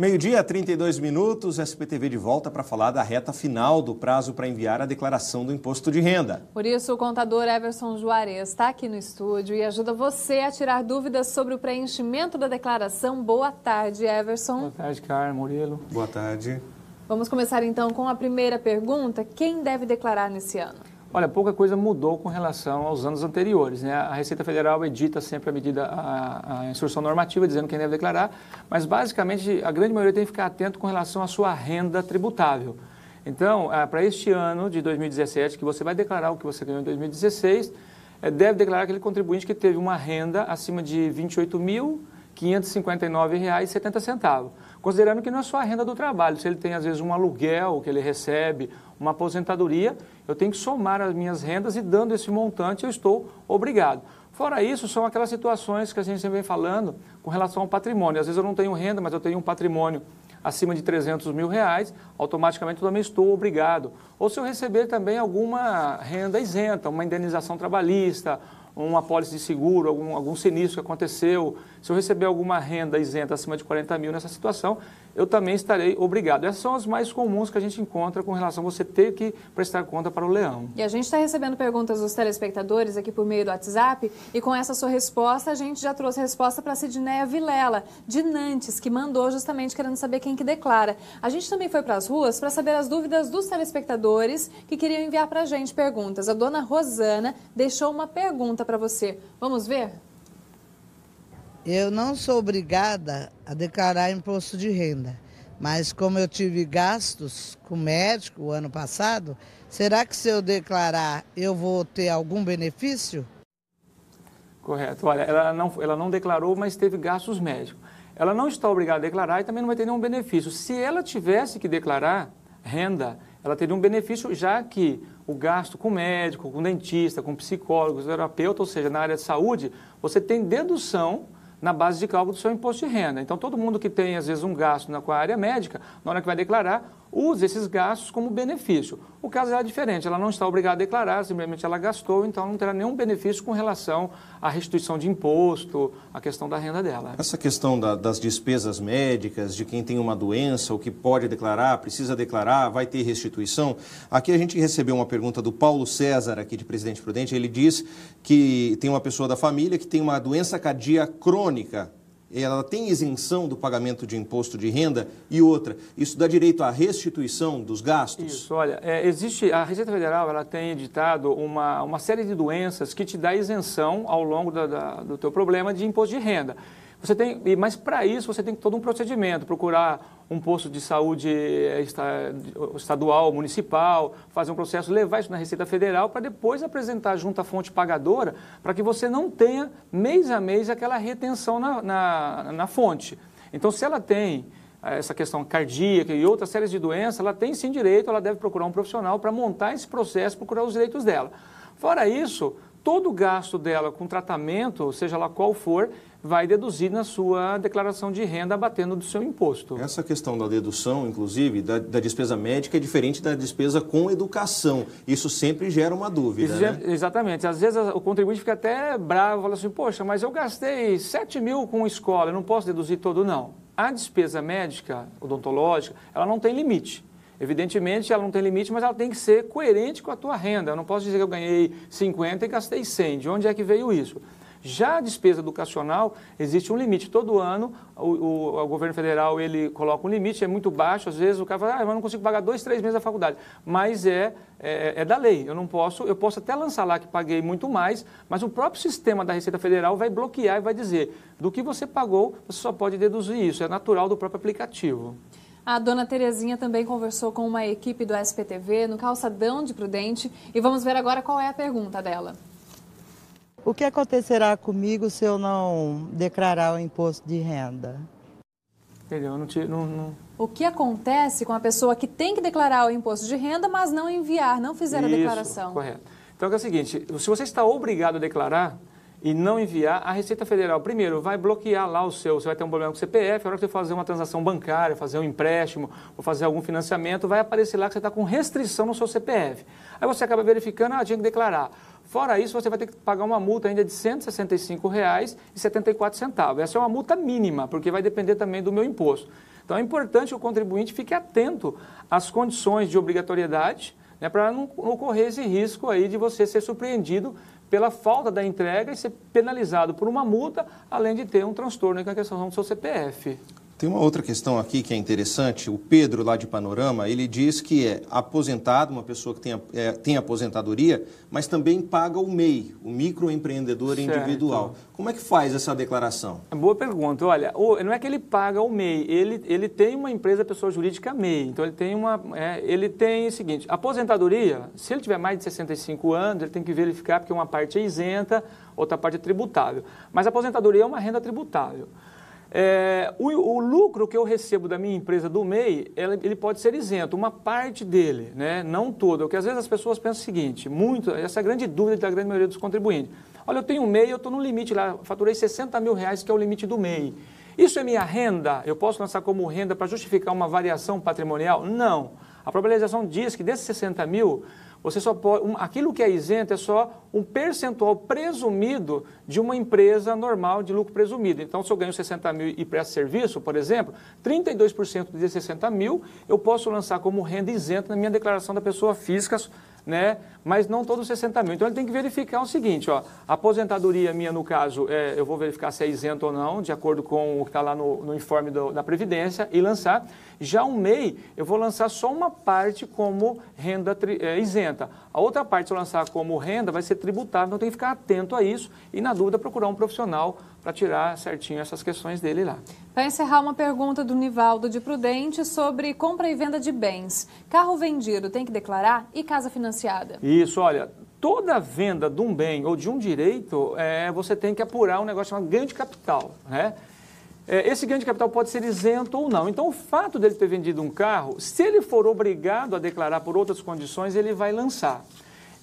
Meio-dia, 32 minutos, SPTV de volta para falar da reta final do prazo para enviar a declaração do imposto de renda. Por isso, o contador Everson Juarez está aqui no estúdio e ajuda você a tirar dúvidas sobre o preenchimento da declaração. Boa tarde, Everson. Boa tarde, Carmen Murilo. Boa tarde. Vamos começar então com a primeira pergunta: quem deve declarar nesse ano? Olha, pouca coisa mudou com relação aos anos anteriores. Né? A Receita Federal edita sempre a medida, a, a, instrução normativa dizendo quem deve declarar, mas basicamente a grande maioria tem que ficar atento com relação à sua renda tributável. Então, ah, para este ano de 2017, que você vai declarar o que você ganhou em 2016, eh, deve declarar aquele contribuinte que teve uma renda acima de R$ 28.559,70 considerando que não é só a renda do trabalho, se ele tem às vezes um aluguel que ele recebe, uma aposentadoria, eu tenho que somar as minhas rendas e dando esse montante eu estou obrigado. Fora isso, são aquelas situações que a gente sempre vem falando com relação ao patrimônio. Às vezes eu não tenho renda, mas eu tenho um patrimônio acima de 300 mil reais, automaticamente eu também estou obrigado. Ou se eu receber também alguma renda isenta, uma indenização trabalhista, uma pólice de seguro, algum, algum sinistro que aconteceu, se eu receber alguma renda isenta acima de 40 mil nessa situação, eu também estarei obrigado. Essas são as mais comuns que a gente encontra com relação a você ter que prestar conta para o leão. E a gente está recebendo perguntas dos telespectadores aqui por meio do WhatsApp e com essa sua resposta a gente já trouxe a resposta para a Sidneia Vilela, de Nantes, que mandou justamente querendo saber quem que declara. A gente também foi para as ruas para saber as dúvidas dos telespectadores que queriam enviar para a gente perguntas. A dona Rosana deixou uma pergunta para você. Vamos ver? Eu não sou obrigada a declarar imposto de renda, mas como eu tive gastos com médico o ano passado, será que se eu declarar eu vou ter algum benefício? Correto. Olha, ela não, ela não declarou, mas teve gastos médicos. Ela não está obrigada a declarar e também não vai ter nenhum benefício. Se ela tivesse que declarar renda, ela teria um benefício, já que o gasto com médico, com dentista, com psicólogo, terapeuta, ou seja, na área de saúde, você tem dedução na base de cálculo do seu imposto de renda. Então, todo mundo que tem, às vezes, um gasto na, com a área médica, na hora que vai declarar, usa esses gastos como benefício. O caso é diferente, ela não está obrigada a declarar, simplesmente ela gastou, então não terá nenhum benefício com relação à restituição de imposto, à questão da renda dela. Essa questão da, das despesas médicas, de quem tem uma doença, o que pode declarar, precisa declarar, vai ter restituição. Aqui a gente recebeu uma pergunta do Paulo César, aqui de Presidente Prudente, ele diz que tem uma pessoa da família que tem uma doença cardíaca crônica, ela tem isenção do pagamento de imposto de renda e outra, isso dá direito à restituição dos gastos? Isso, olha, é, existe, a Receita Federal ela tem editado uma, uma série de doenças que te dá isenção ao longo da, da, do teu problema de imposto de renda. Você tem, mas para isso você tem todo um procedimento, procurar um posto de saúde eh, estadual, municipal, fazer um processo, levar isso na Receita Federal para depois apresentar junto à fonte pagadora, para que você não tenha mês a mês aquela retenção na, na, na fonte. Então, se ela tem eh, essa questão cardíaca e outras séries de doenças, ela tem sim direito, ela deve procurar um profissional para montar esse processo, procurar os direitos dela. Fora isso, todo o gasto dela com tratamento, seja lá qual for, vai deduzir na sua declaração de renda, abatendo do seu imposto. Essa questão da dedução, inclusive, da, da despesa médica é diferente da despesa com educação. Isso sempre gera uma dúvida. Né? exatamente. Às vezes o contribuinte fica até bravo, fala assim: poxa, mas eu gastei 7 mil com escola, eu não posso deduzir todo, não. A despesa médica, odontológica, ela não tem limite. Evidentemente, ela não tem limite, mas ela tem que ser coerente com a tua renda. Eu não posso dizer que eu ganhei 50 e gastei 100. De onde é que veio isso? Já a despesa educacional, existe um limite. Todo ano, o, o, o governo federal ele coloca um limite, é muito baixo. Às vezes o cara fala, ah, eu não consigo pagar dois, três meses da faculdade. Mas é, é, é, da lei. Eu não posso, eu posso até lançar lá que paguei muito mais, mas o próprio sistema da Receita Federal vai bloquear e vai dizer: do que você pagou, você só pode deduzir isso. É natural do próprio aplicativo. A dona Terezinha também conversou com uma equipe do SPTV no calçadão de Prudente e vamos ver agora qual é a pergunta dela. O que acontecerá comigo se eu não declarar o imposto de renda? Entendeu? Não, te, não, não... O que acontece com a pessoa que tem que declarar o imposto de renda, mas não enviar, não fizer Isso, a declaração? Correto. Então é o seguinte: se você está obrigado a declarar, e não enviar, a Receita Federal, primeiro, vai bloquear lá o seu, você vai ter um problema com o CPF, a hora que você fazer uma transação bancária, fazer um empréstimo ou fazer algum financiamento, vai aparecer lá que você está com restrição no seu CPF. Aí você acaba verificando, ah, tinha que declarar. Fora isso, você vai ter que pagar uma multa ainda de R$ 165,74. Essa é uma multa mínima, porque vai depender também do meu imposto. Então é importante o contribuinte fique atento às condições de obrigatoriedade, né, para não ocorrer esse risco aí de você ser surpreendido pela falta da entrega e ser penalizado por uma multa, além de ter um transtorno com a questão do seu CPF. Tem uma outra questão aqui que é interessante. O Pedro, lá de Panorama, ele diz que é aposentado, uma pessoa que tem, é, tem aposentadoria, mas também paga o MEI, o microempreendedor certo. individual. Como é que faz essa declaração? É boa pergunta. Olha, não é que ele paga o MEI, ele, ele tem uma empresa pessoa jurídica MEI. Então, ele tem uma. É, ele tem o seguinte: aposentadoria, se ele tiver mais de 65 anos, ele tem que verificar, porque uma parte é isenta, outra parte é tributável. Mas aposentadoria é uma renda tributável. É, o, o, lucro que eu recebo da minha empresa do MEI, ela, ele pode ser isento, uma parte dele, né? não todo. Porque às vezes as pessoas pensam o seguinte, muito, essa é a grande dúvida da grande maioria dos contribuintes. Olha, eu tenho um MEI, eu estou no limite lá, faturei 60 mil reais, que é o limite do MEI. Isso é minha renda? Eu posso lançar como renda para justificar uma variação patrimonial? Não. A probabilização diz que desses 60 mil, você só pode, um, aquilo que é isento é só um percentual presumido de uma empresa normal de lucro presumido. Então, se eu ganho 60 mil e presto serviço, por exemplo, 32% de 60 mil eu posso lançar como renda isenta na minha declaração da pessoa física né? mas não todos os 60 mil. Então ele tem que verificar o seguinte, ó, a aposentadoria minha, no caso, é, eu vou verificar se é isento ou não, de acordo com o que está lá no, no informe do, da Previdência, e lançar. Já o MEI, eu vou lançar só uma parte como renda tri, é, isenta. A outra parte, se eu lançar como renda, vai ser tributável, então tem que ficar atento a isso e, na dúvida, procurar um profissional para tirar certinho essas questões dele lá. Para encerrar, uma pergunta do Nivaldo de Prudente sobre compra e venda de bens. Carro vendido tem que declarar e casa financiada? Isso, olha, toda venda de um bem ou de um direito, é, você tem que apurar um negócio chamado ganho de capital, né? É, esse ganho de capital pode ser isento ou não. Então, o fato dele ter vendido um carro, se ele for obrigado a declarar por outras condições, ele vai lançar.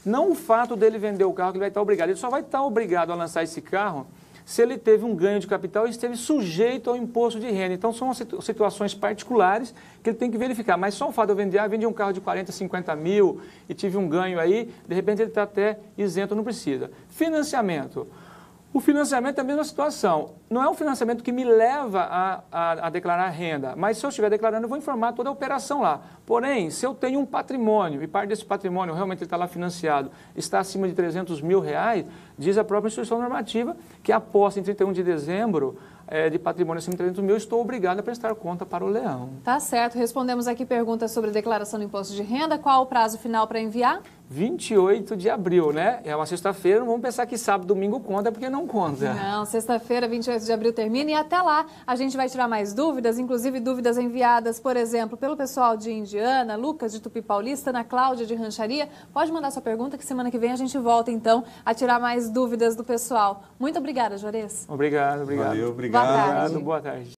Não o fato dele vender o carro que ele vai estar obrigado. Ele só vai estar obrigado a lançar esse carro se ele teve um ganho de capital e esteve sujeito ao imposto de renda. Então, são situações particulares que ele tem que verificar. Mas só o fato de eu vender, ah, vendi um carro de 40, 50 mil e tive um ganho aí, de repente ele está até isento, não precisa. Financiamento. O financiamento é a mesma situação. Não é um financiamento que me leva a, a, a, declarar renda, mas se eu estiver declarando, eu vou informar toda a operação lá. Porém, se eu tenho um patrimônio e parte desse patrimônio realmente está lá financiado, está acima de 300 mil reais, diz a própria instituição normativa que a posse em 31 de dezembro é, de patrimônio acima de 300 mil, estou obrigado a prestar conta para o leão. Tá certo. Respondemos aqui perguntas sobre declaração do imposto de renda. Qual o prazo final para enviar? 28 de abril, né? É uma sexta-feira, não vamos pensar que sábado, domingo conta, porque não conta. Não, sexta-feira, 28 de abril termina e até lá a gente vai tirar mais dúvidas, inclusive dúvidas enviadas, por exemplo, pelo pessoal de Indiana, Lucas de Tupi Paulista, Ana Cláudia de Rancharia. Pode mandar sua pergunta que semana que vem a gente volta então a tirar mais dúvidas do pessoal. Muito obrigada, Jores. Obrigado, obrigado. Valeu, obrigado. Boa tarde. Boa tarde.